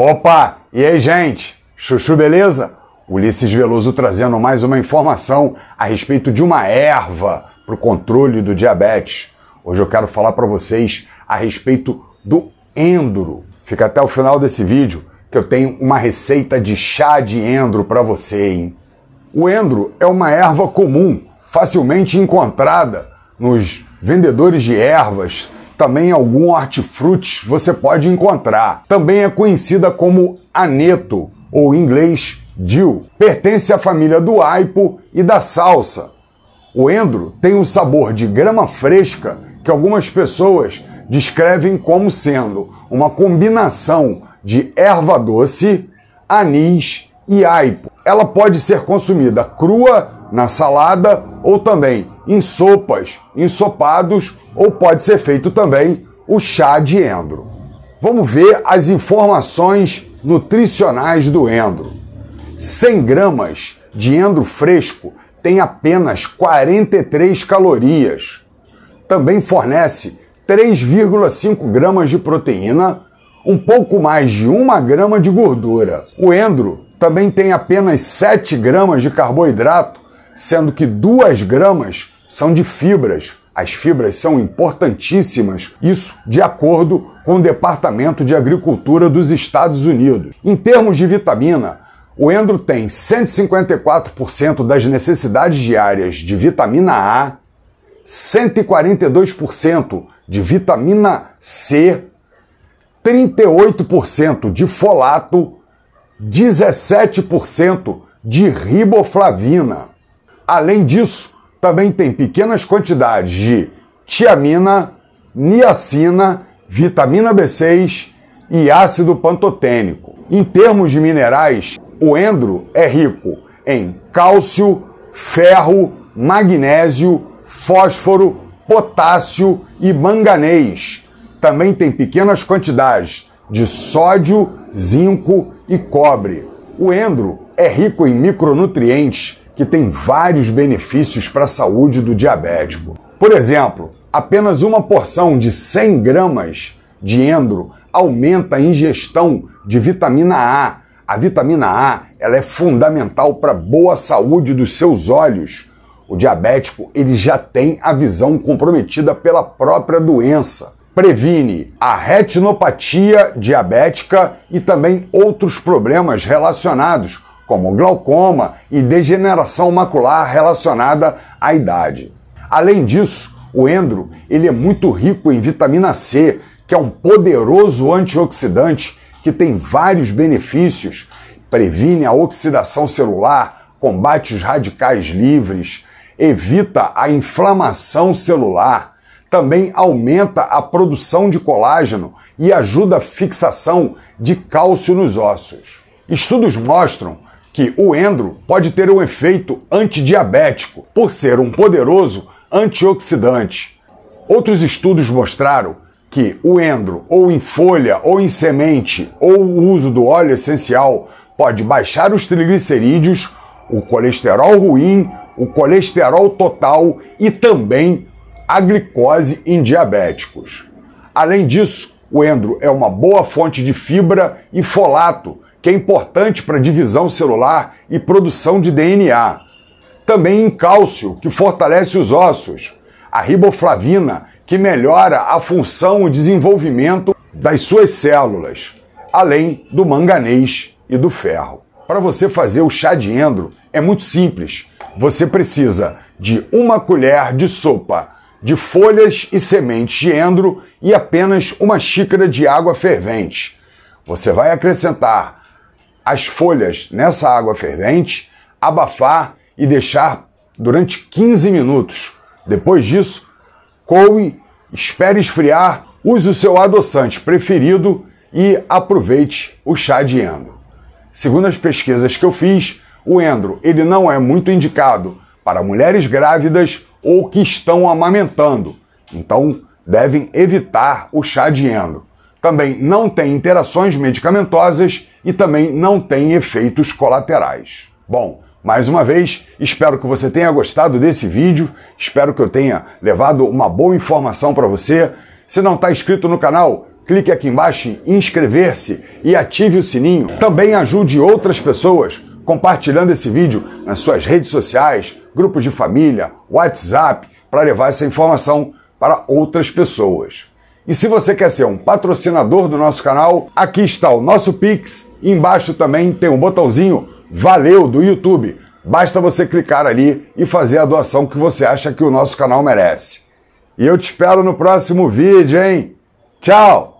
Opa! E aí, gente? Chuchu, beleza? Ulisses Veloso trazendo mais uma informação a respeito de uma erva para o controle do diabetes. Hoje eu quero falar para vocês a respeito do endro. Fica até o final desse vídeo que eu tenho uma receita de chá de endro para você, hein? O endro é uma erva comum, facilmente encontrada nos vendedores de ervas, também algum hortifruti você pode encontrar. Também é conhecida como aneto, ou em inglês dill. Pertence à família do aipo e da salsa. O endro tem um sabor de grama fresca que algumas pessoas descrevem como sendo uma combinação de erva doce, anis e aipo. Ela pode ser consumida crua, na salada ou também em sopas, ensopados ou pode ser feito também o chá de endro. Vamos ver as informações nutricionais do endro. 100 gramas de endro fresco tem apenas 43 calorias. Também fornece 3,5 gramas de proteína, um pouco mais de 1 grama de gordura. O endro também tem apenas 7 gramas de carboidrato, sendo que 2 gramas são de fibras. As fibras são importantíssimas, isso de acordo com o Departamento de Agricultura dos Estados Unidos. Em termos de vitamina, o endro tem 154% das necessidades diárias de vitamina A, 142% de vitamina C, 38% de folato, 17% de riboflavina. Além disso, também tem pequenas quantidades de tiamina, niacina, vitamina B6 e ácido pantotênico. Em termos de minerais, o endro é rico em cálcio, ferro, magnésio, fósforo, potássio e manganês. Também tem pequenas quantidades de sódio, zinco e cobre. O endro é rico em micronutrientes que tem vários benefícios para a saúde do diabético. Por exemplo, apenas uma porção de 100 gramas de endro aumenta a ingestão de vitamina A. A vitamina A ela é fundamental para a boa saúde dos seus olhos. O diabético ele já tem a visão comprometida pela própria doença. Previne a retinopatia diabética e também outros problemas relacionados, como glaucoma e degeneração macular relacionada à idade. Além disso, o endro ele é muito rico em vitamina C, que é um poderoso antioxidante que tem vários benefícios. Previne a oxidação celular, combate os radicais livres, evita a inflamação celular, também aumenta a produção de colágeno e ajuda a fixação de cálcio nos ossos. Estudos mostram que o endro pode ter um efeito antidiabético por ser um poderoso antioxidante. Outros estudos mostraram que o endro, ou em folha, ou em semente, ou o uso do óleo essencial, pode baixar os triglicerídeos, o colesterol ruim, o colesterol total e também a glicose em diabéticos. Além disso, o endro é uma boa fonte de fibra e folato, que é importante para divisão celular e produção de DNA. Também em cálcio, que fortalece os ossos. A riboflavina, que melhora a função e desenvolvimento das suas células, além do manganês e do ferro. Para você fazer o chá de endro é muito simples. Você precisa de uma colher de sopa de folhas e sementes de endro e apenas uma xícara de água fervente. Você vai acrescentar as folhas nessa água fervente, abafar e deixar durante 15 minutos. Depois disso, coe, espere esfriar, use o seu adoçante preferido e aproveite o chá de endro. Segundo as pesquisas que eu fiz, o endro ele não é muito indicado para mulheres grávidas ou que estão amamentando, então devem evitar o chá de endro também não tem interações medicamentosas e também não tem efeitos colaterais. Bom, mais uma vez, espero que você tenha gostado desse vídeo, espero que eu tenha levado uma boa informação para você. Se não está inscrito no canal, clique aqui embaixo em inscrever-se e ative o sininho. Também ajude outras pessoas compartilhando esse vídeo nas suas redes sociais, grupos de família, WhatsApp, para levar essa informação para outras pessoas. E se você quer ser um patrocinador do nosso canal, aqui está o nosso Pix. Embaixo também tem um botãozinho Valeu do YouTube. Basta você clicar ali e fazer a doação que você acha que o nosso canal merece. E eu te espero no próximo vídeo, hein? Tchau!